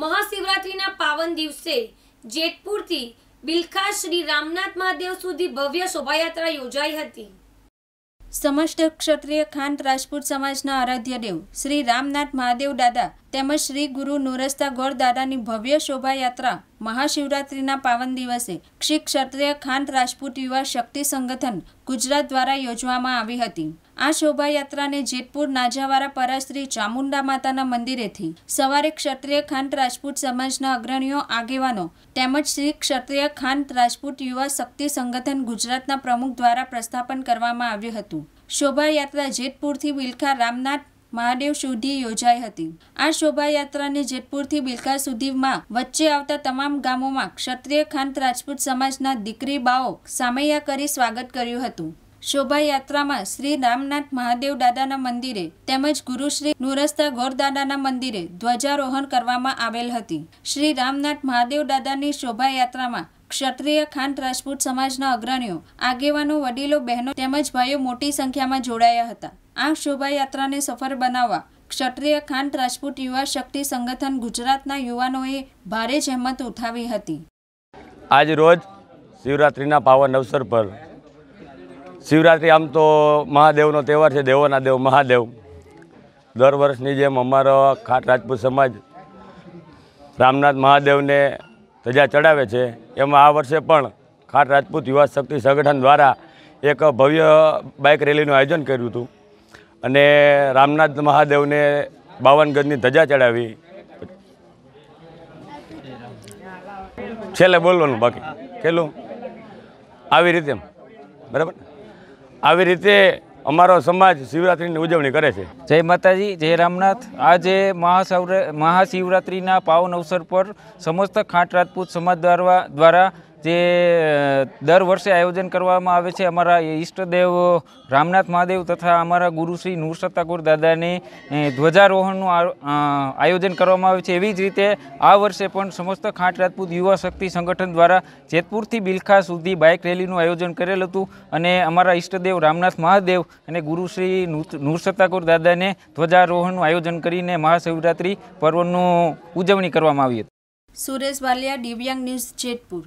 મહાશિવરાત્રિના પાવન દિવસે જેતપુરથી બિલખા શ્રી રામનાથ મહાદેવ સુધી ભવ્ય શોભાયાત્રા યોજાઈ હતી સમસ્ત ક્ષત્રિય ખાંડ રાજપૂત સમાજના આરાધ્ય દેવ શ્રી રામનાથ મહાદેવ દાદા તેમજ શ્રી ગુરુ નુરસ્તા ગોળદાદાની ભવ્ય શોભાયાત્રા મહાશિવરાત્રિના પાવન દિવસે શ્રી ક્ષત્રિય ખાન રાજપૂત યુવા શક્તિ સંગઠન ગુજરાત દ્વારા યોજવામાં આવી હતી આ શોભાયાત્રાને જેતપુર નાજાવાળા પરાશ્રી ચામુંડા માતાના મંદિરેથી સવારે ક્ષત્રિય ખાન રાજપૂત સમાજના અગ્રણીઓ આગેવાનો તેમજ શ્રી ક્ષત્રિય ખાન રાજપૂત યુવા શક્તિ સંગઠન ગુજરાતના પ્રમુખ દ્વારા પ્રસ્થાપન કરવામાં આવ્યું હતું શોભાયાત્રા જેતપુરથી વિલખા રામનાથ મહાદેવ સુધી યોજાઈ હતી આ શોભાયાત્રાને જેતપુરથી બિલકા સુધીમાં વચ્ચે આવતા તમામ ગામોમાં ક્ષત્રિય ખાંત રાજપૂત સમાજના દીકરી બાઓ સામૈયા કરી સ્વાગત કર્યું હતું શોભાયાત્રામાં શ્રી રામનાથ મહાદેવ દાદાના મંદિરે તેમજ ગુરુ શ્રી નુરસ્તા ગોરદાદાના મંદિરે ધ્વજારોહણ કરવામાં આવેલ હતી શ્રી રામનાથ મહાદેવ દાદાની શોભાયાત્રામાં ક્ષત્રિય ખાન રાજપૂત સમાજના અગ્રણીઓ આગેવાનો વડીલો બહેનો તેમજ ભાઈઓ મોટી સંખ્યામાં જોડાયા હતા આ શોભાયાત્રાને સફળ બનાવવા ક્ષત્રિય ખાન રાજપૂત યુવા શક્તિ સંગઠન ગુજરાતના યુવાનોએ ભારે જહેમત ઉઠાવી હતી આજ રોજ શિવરાત્રિના પાવન અવસર પર શિવરાત્રિ આમ તો મહાદેવનો તહેવાર છે દેવોના દેવ મહાદેવ દર વર્ષની જેમ અમારો ખાટ રાજપૂત સમાજ રામનાથ મહાદેવને ધજા ચડાવે છે એમાં આ વર્ષે પણ ખાટ રાજપૂત યુવા શક્તિ સંગઠન દ્વારા એક ભવ્ય બાઇક રેલીનું આયોજન કર્યું હતું અને રામનાથ મહાદેવને બાવન ગજની ધજા ચડાવી છેલ્લે બોલવાનું બાકી છેલ્લું આવી રીતે બરાબર આવી રીતે અમારો સમાજ શિવરાત્રિની ઉજવણી કરે છે જય માતાજી જય રામનાથ આજે મહાશિવરાત્રિના પાવન અવસર પર સમસ્ત ખાંટ રાજપૂત સમાજ દ્વારા દ્વારા જે દર વર્ષે આયોજન કરવામાં આવે છે અમારા ઈષ્ટદેવ રામનાથ મહાદેવ તથા અમારા ગુરુશ્રી શ્રી નૂર ઠાકુર દાદાની ધ્વજારોહણનું આયોજન કરવામાં આવે છે એવી જ રીતે આ વર્ષે પણ સમસ્ત ખાંટ રાજપૂત યુવા શક્તિ સંગઠન દ્વારા જેતપુરથી બિલખા સુધી બાઇક રેલીનું આયોજન કરેલ હતું અને અમારા ઈષ્ટદેવ રામનાથ મહાદેવ અને ગુરુશ્રી શ્રી ઠાકુર દાદાને ધ્વજારોહણનું આયોજન કરીને મહાશિવરાત્રિ પર્વનું ઉજવણી કરવામાં આવી હતી સુરેશ વાલિયા દિવ્યાંગ ન્યૂઝ જેતપુર